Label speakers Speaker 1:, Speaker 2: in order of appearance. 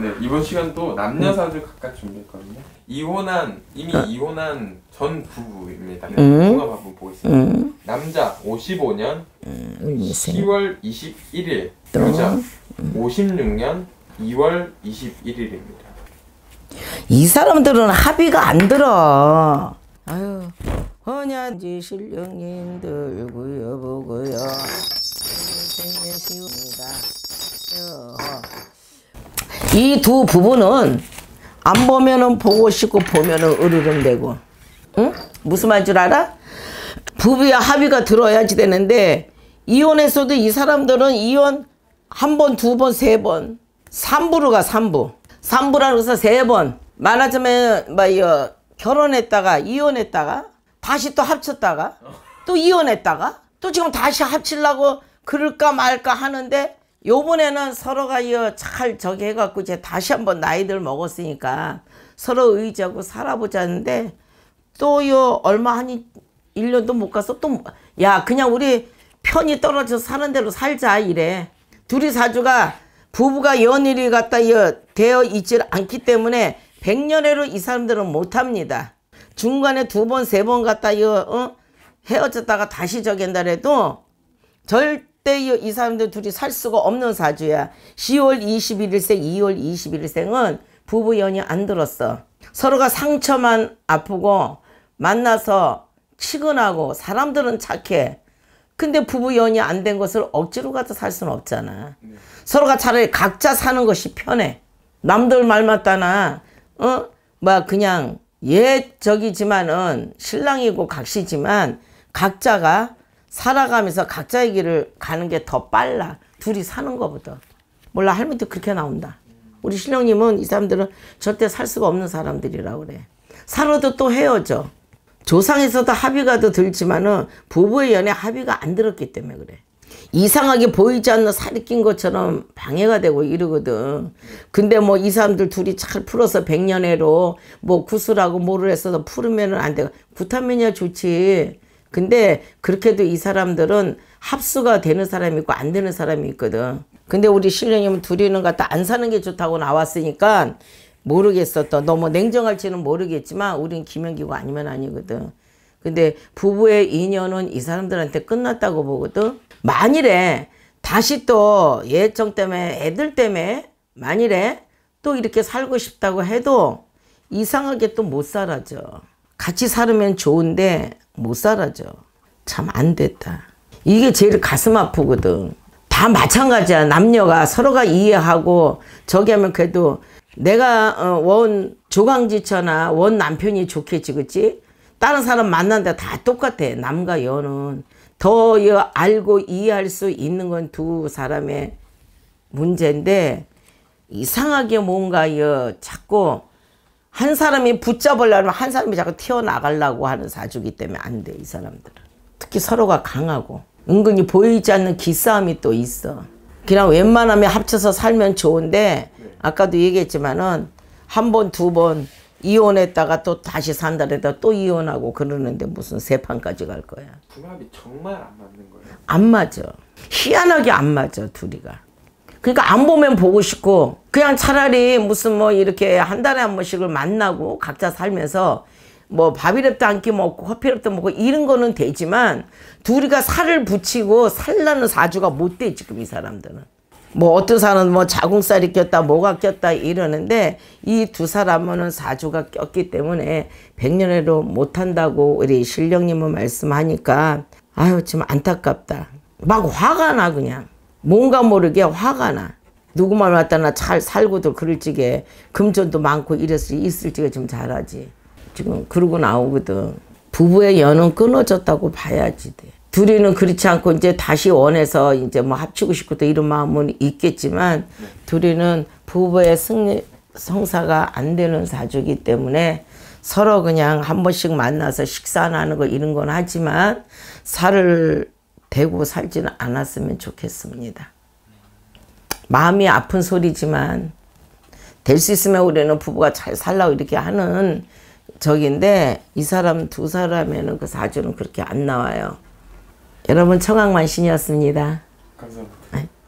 Speaker 1: 오늘 이번 시간 또 남녀 음. 사주 각각 준비했거든요. 이혼한 이미 음. 이혼한 전 부부입니다. 네, 음. 합 한번 보겠습니다. 음. 남자 55년 음, 10월 21일 또? 여자 56년 음. 2월 21일입니다. 이 사람들은 합의가 안 들어. 아유, 허냐지 실령님 들고요 보고요. 생명시옵니다. 이두 부분은 안 보면은 보고 싶고 보면은 으르렁 되고 응? 무슨 말인줄 알아? 부부의 합의가 들어야지 되는데 이혼했어도 이 사람들은 이혼 한 번, 두 번, 세 번. 3부로 가, 3부. 3부라는 것은 세 번. 많아지면, 뭐, 어, 결혼했다가, 이혼했다가, 다시 또 합쳤다가, 또 이혼했다가, 또 지금 다시 합치려고 그럴까 말까 하는데, 요번에는 서로가 이어 잘 저기 해갖고 이제 다시 한번 나이들 먹었으니까 서로 의지하고 살아보자는데 또 요 얼마 한 1년도 못 가서 또야 뭐, 그냥 우리 편이 떨어져 사는 대로 살자 이래 둘이 사주가 부부가 연일이 갖다 되어 있질 않기 때문에 백년해로 이 사람들은 못합니다 중간에 두 번 세 번갔다 어? 헤어졌다가 다시 저겐다 기 해도 절 때이어 이 사람들 둘이 살 수가 없는 사주야. 10월 21일생, 2월 21일생은 부부 연이 안 들었어. 서로가 상처만 아프고 만나서 치근하고 사람들은 착해. 근데 부부 연이 안 된 것을 억지로 가서 살 수는 없잖아. 서로가 차라리 각자 사는 것이 편해. 남들 말만 따나 어? 뭐 그냥 예적이지만은 신랑이고 각시지만 각자가 살아가면서 각자의 길을 가는 게 더 빨라. 둘이 사는 거보다. 몰라 할머니도 그렇게 나온다. 우리 신령님은 이 사람들은 절대 살 수가 없는 사람들이라 그래. 살아도 또 헤어져. 조상에서도 합의가더 들지만은 부부의 연애 합의가 안 들었기 때문에 그래. 이상하게 보이지 않는 살이 낀 것처럼 방해가 되고 이러거든. 근데 뭐 이 사람들 둘이 잘 풀어서 백년해로 뭐 구슬하고 뭐를 했어서 풀으면은 안 되고 구타면이야 좋지. 근데 그렇게도 이 사람들은 합수가 되는 사람이 있고 안 되는 사람이 있거든. 근데 우리 신령님은 둘이는 갖다 안 사는 게 좋다고 나왔으니까 모르겠어. 또 너무 뭐 냉정할지는 모르겠지만 우린 김연기고 아니면 아니거든. 근데 부부의 인연은 이 사람들한테 끝났다고 보거든. 만일에 다시 또 예청 때문에 애들 때문에 만일에 또 이렇게 살고 싶다고 해도 이상하게 또 못 살아져. 같이 살으면 좋은데 못 살아져. 참안 됐다. 이게 제일 가슴 아프거든. 다 마찬가지야. 남녀가 서로가 이해하고 저기 하면 그래도 내가 어, 원 조강지처나 원 남편이 좋겠지 그치? 다른 사람 만난데 다 똑같아. 남과 여는. 더 알고 이해할 수 있는 건 두 사람의 문제인데 이상하게 뭔가 여 자꾸 한 사람이 붙잡으려면 한 사람이 자꾸 튀어나가려고 하는 사주기 때문에 안 돼, 이 사람들은. 특히 서로가 강하고. 은근히 보이지 않는 기싸움이 또 있어. 그냥 웬만하면 합쳐서 살면 좋은데, 아까도 얘기했지만은, 한 번, 두 번, 이혼했다가 또 다시 산다 그랬다또 이혼하고 그러는데 무슨 세 판까지 갈 거야. 궁합이 정말 안 맞는 거예요? 안 맞아. 희한하게 안 맞아, 둘이가. 그러니까 안 보면 보고 싶고 그냥 차라리 무슨 뭐 이렇게 한 달에 한 번씩을 만나고 각자 살면서 뭐 밥이라도 한끼 먹고 커피라도 먹고 이런 거는 되지만 둘이가 살을 붙이고 살라는 사주가 못 돼 지금 이 사람들은 뭐 어떤 사람은 뭐 자궁살이 꼈다 뭐가 꼈다 이러는데 이 두 사람은 사주가 꼈기 때문에 백년에도 못한다고 우리 신령님은 말씀하니까 아유 참 안타깝다 막 화가 나 그냥 뭔가 모르게 화가 나. 누구만 왔다 나잘 살고도 그럴지게 금전도 많고 이랬을 있을지가 좀 잘하지. 지금 그러고 나오거든. 부부의 연은 끊어졌다고 봐야지 돼. 둘이는 그렇지 않고 이제 다시 원해서 이제 뭐 합치고 싶고도 이런 마음은 있겠지만 둘이는 부부의 승리, 성사가 안 되는 사주기 때문에 서로 그냥 한 번씩 만나서 식사나 하는 거 이런 건 하지만 살을 되고 살지는 않았으면 좋겠습니다. 마음이 아픈 소리지만 될 수 있으면 우리는 부부가 잘 살라고 이렇게 하는 적인데 이 사람 두 사람에는 그 사주는 그렇게 안 나와요. 여러분 청학만신이었습니다. 감사합니다. 네.